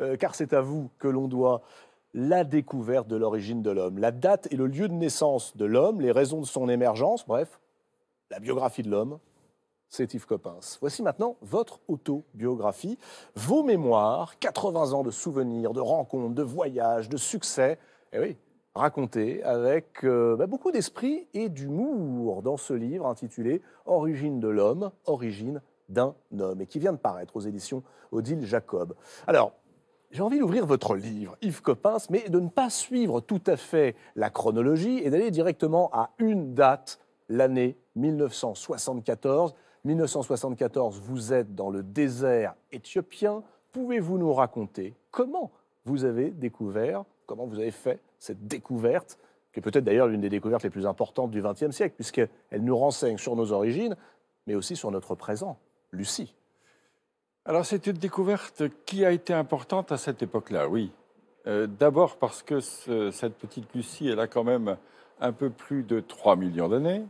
Euh, car c'est à vous que l'on doit la découverte de l'origine de l'homme, la date et le lieu de naissance de l'homme, les raisons de son émergence, bref, la biographie de l'homme, c'est Yves Coppens. Voici maintenant votre autobiographie, vos mémoires, 80 ans de souvenirs, de rencontres, de voyages, de succès. Eh oui, racontés avec euh, bah, beaucoup d'esprit et d'humour dans ce livre intitulé Origine de l'homme, origine d'un homme, et qui vient de paraître aux éditions Odile Jacob. Alors, j'ai envie d'ouvrir votre livre, Yves Coppens, mais de ne pas suivre tout à fait la chronologie et d'aller directement à une date, l'année 1974. 1974, vous êtes dans le désert éthiopien. Pouvez-vous nous raconter comment vous avez découvert, comment vous avez fait cette découverte, qui est peut-être d'ailleurs l'une des découvertes les plus importantes du XXe siècle, puisqu'elle nous renseigne sur nos origines, mais aussi sur notre présent Lucie. Alors c'est une découverte qui a été importante à cette époque-là, oui. Euh, d'abord parce que cette petite Lucie, elle a quand même un peu plus de 3 millions d'années.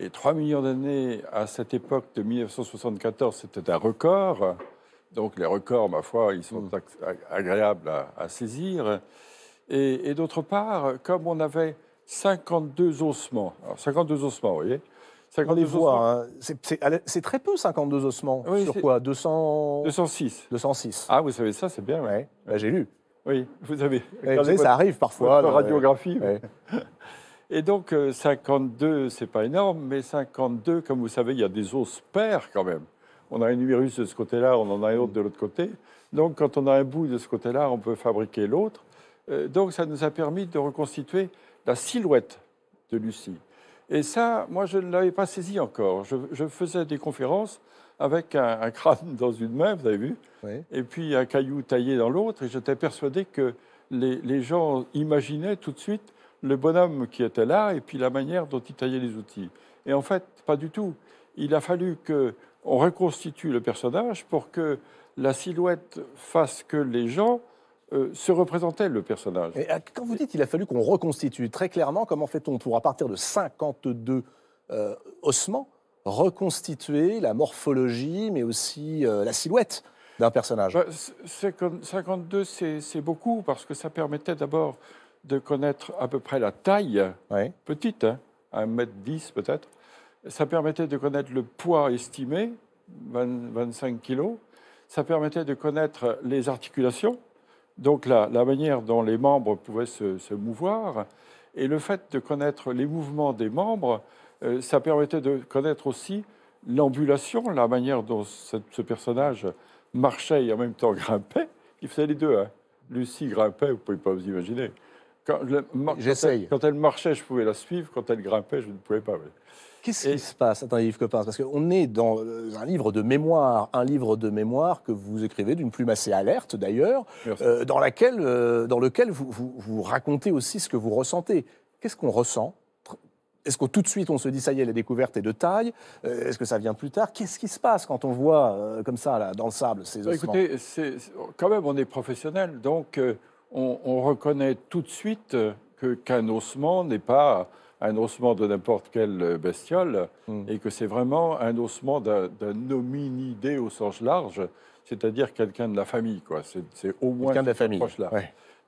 Et 3 millions d'années à cette époque de 1974, c'était un record. Donc les records, ma foi, ils sont mm. agréables à, saisir. Et, d'autre part, comme on avait 52 ossements, 52 ossements, vous voyez, 52 ossements, voir, hein. c'est très peu 52 ossements. sur quoi 200... 206. 206. Ah, vous savez ça, c'est bien. J'ai lu. Oui, vous avez. savez, ça arrive parfois. La radiographie. Et donc, 52, euh, c'est pas énorme, mais 52, comme vous savez, il y a des os pairs quand même. On a un virus de ce côté-là, on en a un autre de l'autre côté. Donc, quand on a un bout de ce côté-là, on peut fabriquer l'autre. Euh, donc, ça nous a permis de reconstituer la silhouette de Lucie. Et ça, moi, je ne l'avais pas saisi encore. Je, faisais des conférences avec un, crâne dans une main, vous avez vu, et puis un caillou taillé dans l'autre, et j'étais persuadé que les, gens imaginaient tout de suite le bonhomme qui était là, et puis la manière dont il taillait les outils. Et en fait, pas du tout. Il a fallu qu'on reconstitue le personnage pour que la silhouette fasse que les gens euh, se représentait le personnage. Et euh, quand vous dites qu'il a fallu qu'on reconstitue, très clairement, comment fait-on pour, à partir de 52 euh, ossements, reconstituer la morphologie, mais aussi la silhouette d'un personnage bah, c'est 52, c'est beaucoup, parce que ça permettait d'abord de connaître à peu près la taille, petite, hein, 1m10 peut-être. Ça permettait de connaître le poids estimé, 25 kg. Ça permettait de connaître les articulations, donc la, manière dont les membres pouvaient se, mouvoir et le fait de connaître les mouvements des membres, euh, ça permettait de connaître aussi l'ambulation, la manière dont ce, personnage marchait et en même temps grimpait. Il faisait les deux. Hein. Lucie grimpait, vous ne pouvez pas vous imaginer. Quand, quand, elle, marchait, je pouvais la suivre. Quand elle grimpait, je ne pouvais pas. Qu'est-ce qui se passe Attends, Yves passe parce qu'on est dans euh, un livre de mémoire, un livre de mémoire que vous écrivez d'une plume assez alerte d'ailleurs, euh, dans, euh, dans lequel vous, racontez aussi ce que vous ressentez. Qu'est-ce qu'on ressent est-ce que tout de suite on se dit ça y est, la découverte est de taille Est-ce que ça vient plus tard Qu'est-ce qui se passe quand on voit comme ça là, dans le sable ces bah, ossements Écoutez, quand même on est professionnel, donc on, on, reconnaît tout de suite que qu'un ossement n'est pas un ossement de n'importe quelle euh, bestiole, hmm. et que c'est vraiment un ossement d'un hominidé au sens large, c'est-à-dire quelqu'un de la famille. quoi. C'est au moins quelqu'un de la famille. Là.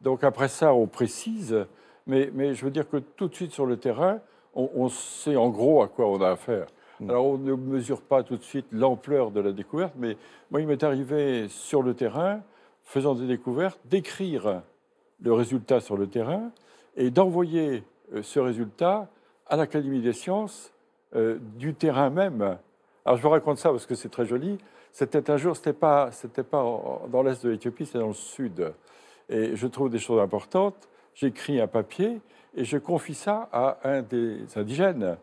Donc après ça, on précise, mais, mais, je veux dire que tout de suite sur le terrain, on, sait en gros à quoi on a affaire. Hmm. Alors on ne mesure pas tout de suite l'ampleur de la découverte, mais moi il m'est arrivé sur le terrain, faisant des découvertes, d'écrire le résultat sur le terrain et d'envoyer euh, ce résultat à l'Académie des sciences euh, du terrain même. Alors je vous raconte ça parce que c'est très joli. C'était un jour, c'était pas, c'était pas dans l'est de l'Éthiopie, c'était dans le sud. Et je trouve des choses importantes. J'écris un papier et je confie ça à un des indigènes,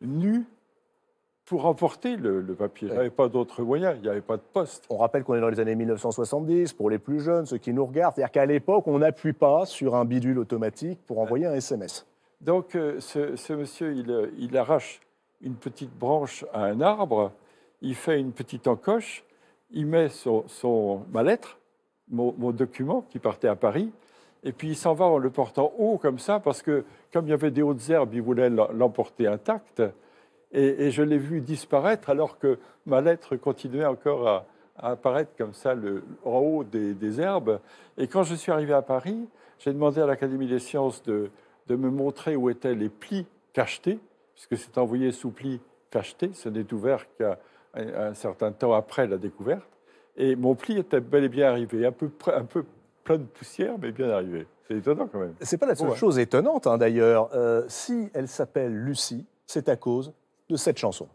nu pour emporter le, papier. Il n'y avait pas d'autre moyen, il n'y avait pas de poste. On rappelle qu'on est dans les années 1970, pour les plus jeunes, ceux qui nous regardent. C'est-à-dire qu'à l'époque, on n'appuie pas sur un bidule automatique pour envoyer un SMS. Donc euh, ce, monsieur, euh, il, arrache une petite branche à un arbre, il fait une petite encoche, il met son, son ma lettre, mon, mon document qui partait à Paris, et puis il s'en va en le portant haut comme ça, parce que comme il y avait des hautes herbes, il voulait l'emporter intact et, je l'ai vu disparaître alors que ma lettre continuait encore à, apparaître comme ça le, en haut des, herbes. Et quand je suis arrivé à Paris, j'ai demandé à l'Académie des sciences de, me montrer où étaient les plis cachetés, puisque c'est envoyé sous plis cachetés, ce n'est ouvert qu'à un, certain temps après la découverte. Et mon pli était bel et bien arrivé, un peu, un peu plein de poussière, mais bien arrivé. C'est étonnant quand même. C'est pas la seule chose étonnante hein, d'ailleurs. Euh, si elle s'appelle Lucie, c'est à cause cette chanson.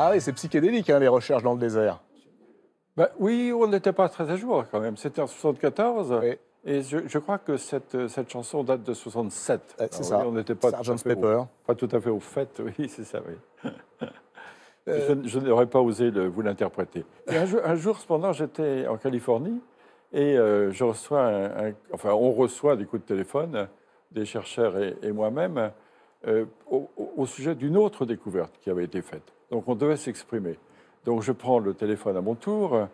Ah oui, c'est psychédélique, hein, les recherches dans le désert. Bah, oui, on n'était pas très à jour quand même. C'était en 74. Oui. Et je, crois que cette, cette chanson date de 67. Eh, c'est ça. on n'était pas, tout pas tout à fait au fait, oui, c'est ça, oui. Euh, je, n'aurais pas osé vous l'interpréter. Un, jour, cependant, j'étais en Californie et euh, je reçois enfin, on reçoit des coups de téléphone, des chercheurs et, moi-même, euh, au, au, sujet d'une autre découverte qui avait été faite. Donc on devait s'exprimer. Donc je prends le téléphone à mon tour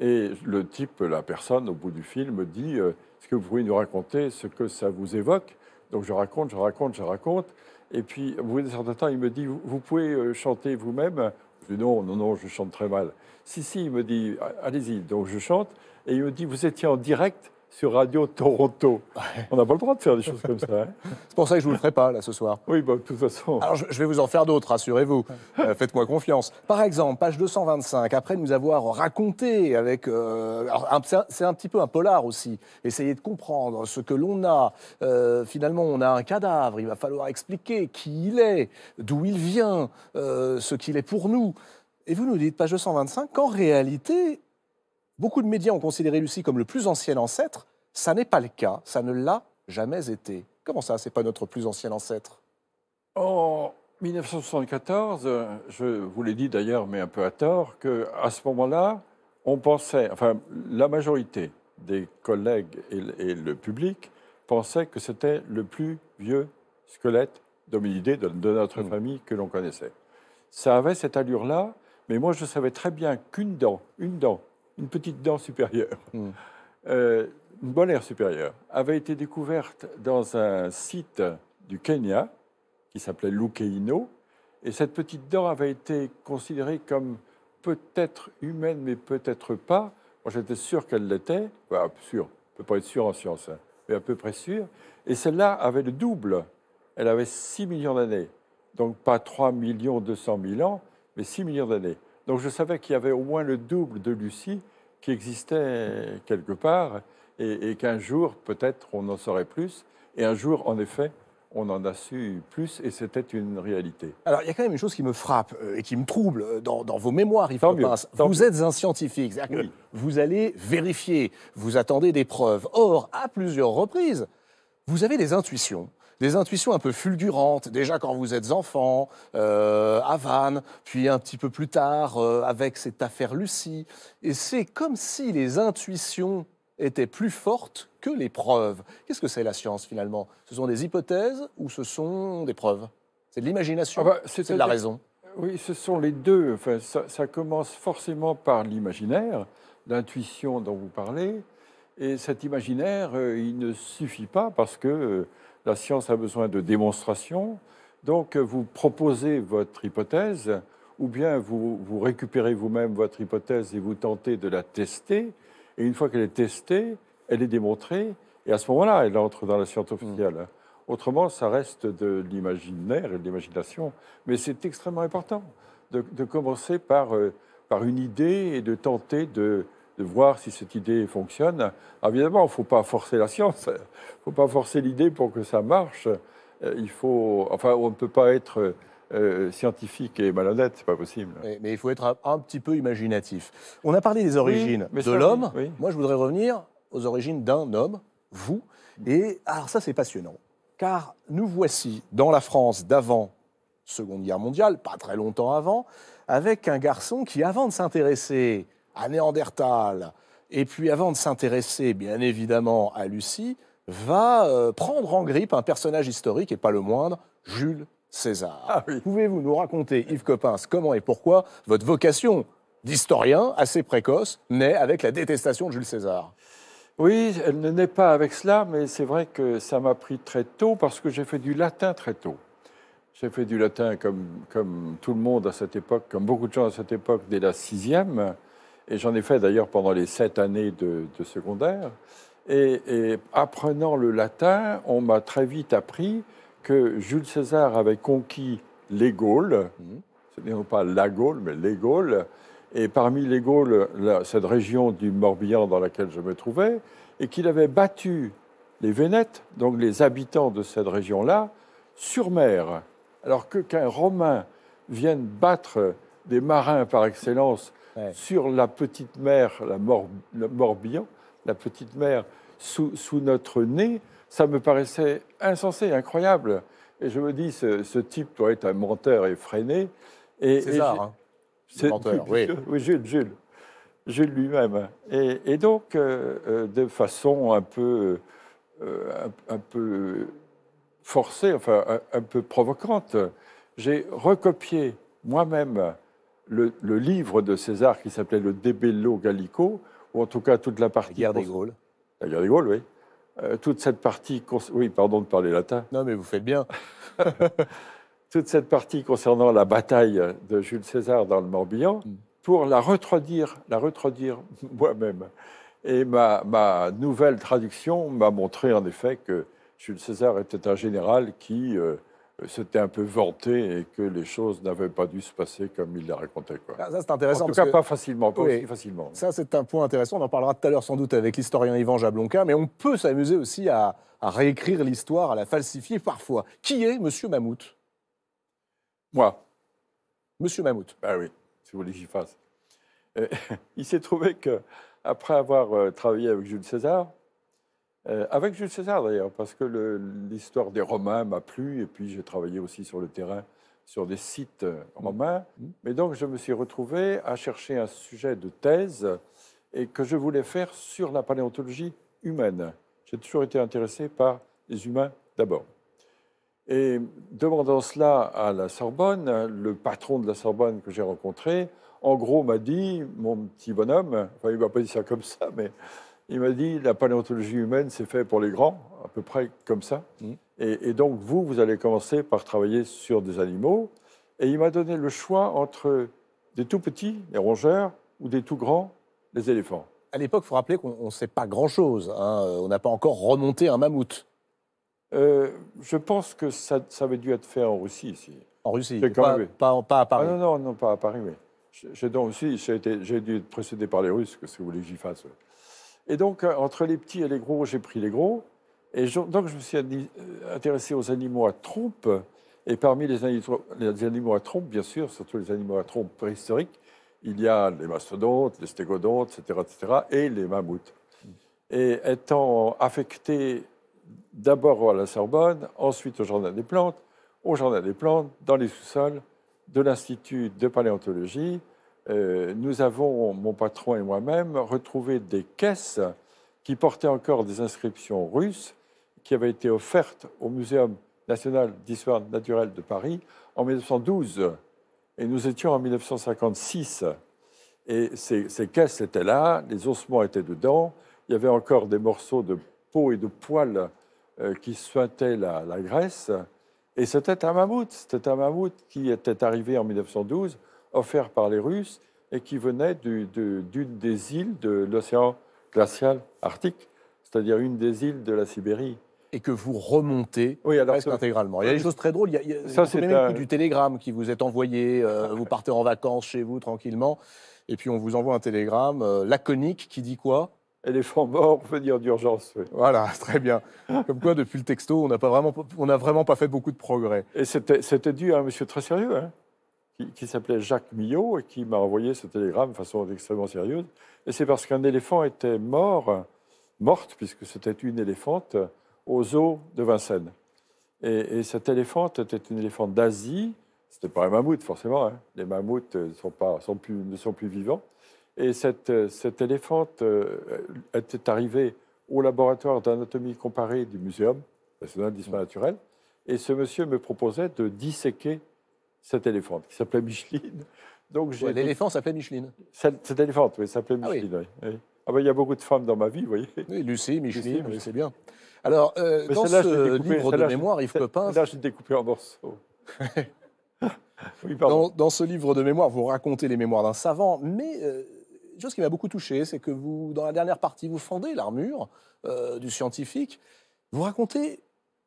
et le type, la personne au bout du fil me dit est-ce que vous pouvez nous raconter ce que ça vous évoque Donc je raconte, je raconte, je raconte. Et puis, vous bout d'un certain temps, il me dit, vous, pouvez euh, chanter vous-même Je dis, non, non, non, je chante très mal. Si, si, il me dit, allez-y. Donc je chante. Et il me dit, vous étiez en direct sur Radio Toronto. On n'a pas le droit de faire des choses comme ça. Hein. c'est pour ça que je ne vous le ferai pas, là, ce soir. Oui, bah, de toute façon. Alors, je, vais vous en faire d'autres, rassurez-vous. Euh, faites-moi confiance. Par exemple, page 225, après nous avoir raconté avec. Euh, c'est un petit peu un polar aussi. Essayez de comprendre ce que l'on a. Euh, finalement, on a un cadavre. Il va falloir expliquer qui il est, d'où il vient, ce qu'il est pour nous. Et vous nous dites, page 225, qu'en réalité, Beaucoup de médias ont considéré Lucie comme le plus ancien ancêtre. Ça n'est pas le cas, ça ne l'a jamais été. Comment ça, c'est pas notre plus ancien ancêtre En 1974, je vous l'ai dit d'ailleurs, mais un peu à tort, que à ce moment-là, on pensait, enfin, la majorité des collègues et, le public pensaient que c'était le plus vieux squelette d'hominidé de, notre mmh. famille que l'on connaissait. Ça avait cette allure-là, mais moi je savais très bien qu'une dent, une dent une petite dent supérieure, hmm. euh, une molaire supérieure, avait été découverte dans un site du Kenya qui s'appelait Lukeino. Et cette petite dent avait été considérée comme peut-être humaine, mais peut-être pas. Moi, j'étais sûr qu'elle l'était. pas bah, sûr, on peut pas être sûr en science, hein. mais à peu près sûr. Et celle-là avait le double. Elle avait 6 millions d'années. Donc, pas 3 millions 200 000 ans, mais 6 millions d'années. Donc je savais qu'il y avait au moins le double de Lucie qui existait quelque part et, qu'un jour, peut-être, on en saurait plus. Et un jour, en effet, on en a su plus et c'était une réalité. Alors, il y a quand même une chose qui me frappe euh, et qui me trouble euh, dans, vos mémoires, Yves Vous êtes un scientifique, vous allez vérifier, vous attendez des preuves. Or, à plusieurs reprises, vous avez des intuitions des intuitions un peu fulgurantes, déjà quand vous êtes enfant, euh, à Vannes, puis un petit peu plus tard euh, avec cette affaire Lucie. Et c'est comme si les intuitions étaient plus fortes que les preuves. Qu'est-ce que c'est la science finalement Ce sont des hypothèses ou ce sont des preuves C'est de l'imagination, ah bah, c'est de la raison. Oui, ce sont les deux. Enfin, ça, commence forcément par l'imaginaire, l'intuition dont vous parlez. Et cet imaginaire, euh, il ne suffit pas parce que la science a besoin de démonstration, Donc, vous proposez votre hypothèse, ou bien vous, récupérez vous-même votre hypothèse et vous tentez de la tester. Et une fois qu'elle est testée, elle est démontrée, et à ce moment-là, elle entre dans la science officielle. Mm. Autrement, ça reste de l'imaginaire et de l'imagination, mais c'est extrêmement important de, commencer par, euh, par une idée et de tenter de, de voir si cette idée fonctionne. évidemment, il ne faut pas forcer la science, il ne faut pas forcer l'idée pour que ça marche. Euh, il faut, enfin, on ne peut pas être euh, scientifique et malhonnête, c'est pas possible. Mais, il faut être un, petit peu imaginatif. On a parlé des origines de l'homme. Moi, je voudrais revenir aux origines d'un homme, vous. Et alors ça, c'est passionnant, car nous voici dans la France d'avant Seconde Guerre mondiale, pas très longtemps avant, avec un garçon qui, avant de s'intéresser à Néandertal, et puis avant de s'intéresser bien évidemment à Lucie, va euh, prendre en grippe un personnage historique, et pas le moindre, Jules César. Ah Pouvez-vous nous raconter, Yves Coppens, comment et pourquoi votre vocation d'historien assez précoce naît avec la détestation de Jules César Oui, elle ne naît pas avec cela, mais c'est vrai que ça m'a pris très tôt parce que j'ai fait du latin très tôt. J'ai fait du latin comme, comme tout le monde à cette époque, comme beaucoup de gens à cette époque, dès la sixième et j'en ai fait d'ailleurs pendant les sept années de, secondaire. Et, apprenant le latin, on m'a très vite appris que Jules César avait conquis les Gaules, ce n'est pas la Gaule, mais les Gaules, et parmi les Gaules, cette région du Morbihan dans laquelle je me trouvais, et qu'il avait battu les Vénètes, donc les habitants de cette région-là, sur mer. Alors que qu'un Romain vienne battre des marins par excellence sur la petite mère, la le Morbihan, la petite mère, sous, notre nez, ça me paraissait insensé, incroyable. Et je me dis, ce, type doit être un menteur effréné. Et, hein. C'est ça, menteur, oui. Oui, Jules, Jules. Jules lui-même. Et, donc, euh, euh, de façon un peu, euh, un, peu forcée, enfin un peu provocante, j'ai recopié moi-même le, livre de César qui s'appelait Le Debello Gallico, ou en tout cas toute la partie. La guerre des Gaules. La guerre des Gaules, oui. Euh, toute cette partie. Oui, pardon de parler latin. Non, mais vous faites bien. toute cette partie concernant la bataille de Jules César dans le Morbihan, mm. pour la retrodire, la retredire moi-même. Et ma, nouvelle traduction m'a montré en effet que Jules César était un général qui. Euh, c'était euh, un peu vanté et que les choses n'avaient pas dû se passer comme il les racontait. Ah, ça, c'est intéressant. En tout cas, pas facilement, pas facilement. Ça, c'est un point intéressant. On en parlera tout à l'heure sans doute avec l'historien Yvan Jablonka, mais on peut s'amuser aussi à, réécrire l'histoire, à la falsifier parfois. Qui est Monsieur Mammouth Moi. Monsieur Mammouth Ah oui, si vous voulez que j'y fasse. Euh, il s'est trouvé que, après avoir euh, travaillé avec Jules César, euh, avec Jules César d'ailleurs, parce que l'histoire des Romains m'a plu, et puis j'ai travaillé aussi sur le terrain, sur des sites euh, romains. Mais donc je me suis retrouvé à chercher un sujet de thèse et que je voulais faire sur la paléontologie humaine. J'ai toujours été intéressé par les humains d'abord. Et demandant cela à la Sorbonne, le patron de la Sorbonne que j'ai rencontré, en gros m'a dit, mon petit bonhomme, enfin il va pas dire ça comme ça, mais il m'a dit, la paléontologie humaine, c'est fait pour les grands, à peu près comme ça. Mm. Et, donc, vous, vous allez commencer par travailler sur des animaux. Et il m'a donné le choix entre des tout petits, les rongeurs, ou des tout grands, les éléphants. À l'époque, il faut rappeler qu'on ne sait pas grand-chose. Hein. Euh, on n'a pas encore remonté un mammouth. Euh, je pense que ça, avait dû être fait en Russie, ici. En Russie, pas, pas, pas, à Paris. Ah, non, non, non, pas à Paris, oui. J'ai dû être précédé par les Russes, que ce que vous voulez que j'y fasse. Et donc, euh, entre les petits et les gros, j'ai pris les gros. Et donc, je me suis euh, intéressé aux animaux à trompe. Et parmi les animaux, à trompe, bien sûr, surtout les animaux à trompe préhistoriques, il y a les mastodontes, les stégodontes, etc., etc., et les mammouths. Et étant affecté d'abord à la Sorbonne, ensuite au Jardin des plantes, au Jardin des plantes, dans les sous-sols de l'Institut de paléontologie, euh, nous avons, mon patron et moi-même, retrouvé des caisses qui portaient encore des inscriptions russes qui avaient été offertes au Muséum national d'histoire naturelle de Paris en 1912. Et nous étions en 1956. Et ces, caisses étaient là, les ossements étaient dedans, il y avait encore des morceaux de peau et de poils euh, qui suintaient la, graisse, Et c'était un mammouth, c'était un mammouth qui était arrivé en 1912 offert par les Russes et qui venait d'une des îles de l'océan glacial arctique, c'est-à-dire une des îles de la Sibérie. Et que vous remontez presque intégralement. Il y a des choses très drôles. Il y a, ça, même du télégramme qui vous est envoyé. Euh, vous partez en vacances chez vous tranquillement. Et puis on vous envoie un télégramme euh, laconique qui dit quoi Éléphant mort, venir d'urgence. Oui. Voilà, très bien. Comme quoi, depuis le texto, on n'a vraiment, vraiment pas fait beaucoup de progrès. Et c'était dû à un monsieur très sérieux. Hein qui, s'appelait Jacques Millot et qui m'a envoyé ce télégramme de façon extrêmement sérieuse. Et c'est parce qu'un éléphant était mort, morte, puisque c'était une éléphante, aux eaux de Vincennes. Et, et cette éléphante était une éléphante d'Asie. C'était pas un mammouth, forcément. Hein. Les mammouths euh, sont pas, sont plus, ne sont plus vivants. Et cette, euh, cette éléphante euh, était arrivée au laboratoire d'anatomie comparée du Muséum national d'histoire naturelle. Et ce monsieur me proposait de disséquer cet éléphant qui s'appelait Micheline. Donc ouais, l'éléphant s'appelait Micheline. Cet, éléphant, oui, s'appelait ah Micheline. Ah ben, il y a beaucoup de femmes dans ma vie, vous voyez. Oui, Lucie, Micheline, c'est bien. Alors, euh, dans ce livre de mémoire, Yves Copin... Là, je découpé en morceaux. dans, dans, ce livre de mémoire, vous racontez les mémoires d'un savant, mais une euh, chose qui m'a beaucoup touché, c'est que vous, dans la dernière partie, vous fendez l'armure euh, du scientifique. Vous racontez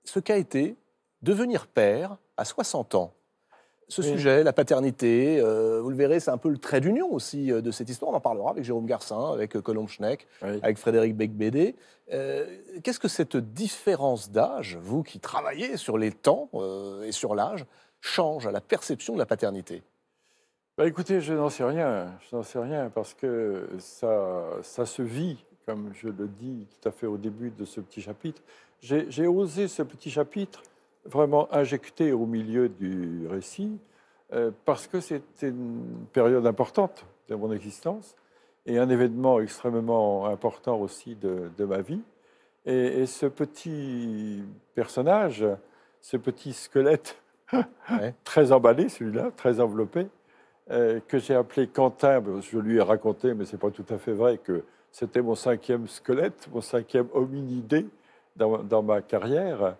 ce qu'a été devenir père à 60 ans ce sujet, la paternité, euh, vous le verrez, c'est un peu le trait d'union aussi euh, de cette histoire. On en parlera avec Jérôme Garcin, avec euh, Colomb Schneck, avec Frédéric Becbédé. Qu'est-ce que cette différence d'âge, vous qui travaillez sur les temps et sur l'âge, change à la perception de la paternité bah Écoutez, je n'en sais rien. Je n'en sais rien parce que ça, ça se vit, comme je le dis tout à fait au début de ce petit chapitre. J'ai osé ce petit chapitre vraiment injecté au milieu du récit, euh, parce que c'était une période importante de mon existence et un événement extrêmement important aussi de, ma vie. Et, ce petit personnage, ce petit squelette, très emballé celui-là, très enveloppé, euh, que j'ai appelé Quentin, je lui ai raconté, mais ce n'est pas tout à fait vrai, que c'était mon cinquième squelette, mon cinquième hominidé dans ma carrière.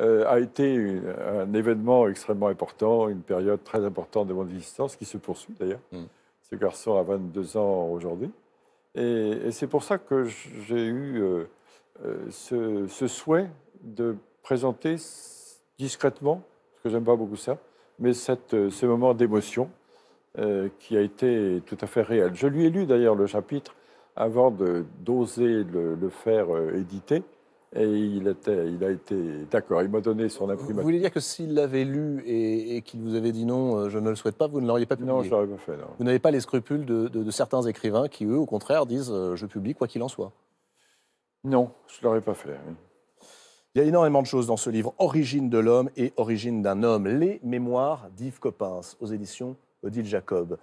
Euh, a été un événement extrêmement important, une période très importante de mon existence, qui se poursuit d'ailleurs. Mm. Ce garçon a 22 ans aujourd'hui. Et, c'est pour ça que j'ai eu euh, euh, ce, souhait de présenter discrètement, parce que j'aime pas beaucoup ça, mais ce moment d'émotion qui a été tout à fait réel. Je lui ai lu d'ailleurs le chapitre avant d'oser le, le, faire éditer. Et il, a été d'accord, il m'a donné son imprimé. Vous voulez dire que s'il l'avait lu et, qu'il vous avait dit non, euh, je ne le souhaite pas, vous ne l'auriez pas publié Non, je l'aurais pas fait, Vous n'avez pas les scrupules de, certains écrivains qui, eux, au contraire, disent euh, je publie quoi qu'il en soit Non, je ne l'aurais pas fait. Il y a énormément de choses dans ce livre, Origine de l'homme et Origine d'un homme, les mémoires d'Yves Coppens, aux éditions Odile Jacob.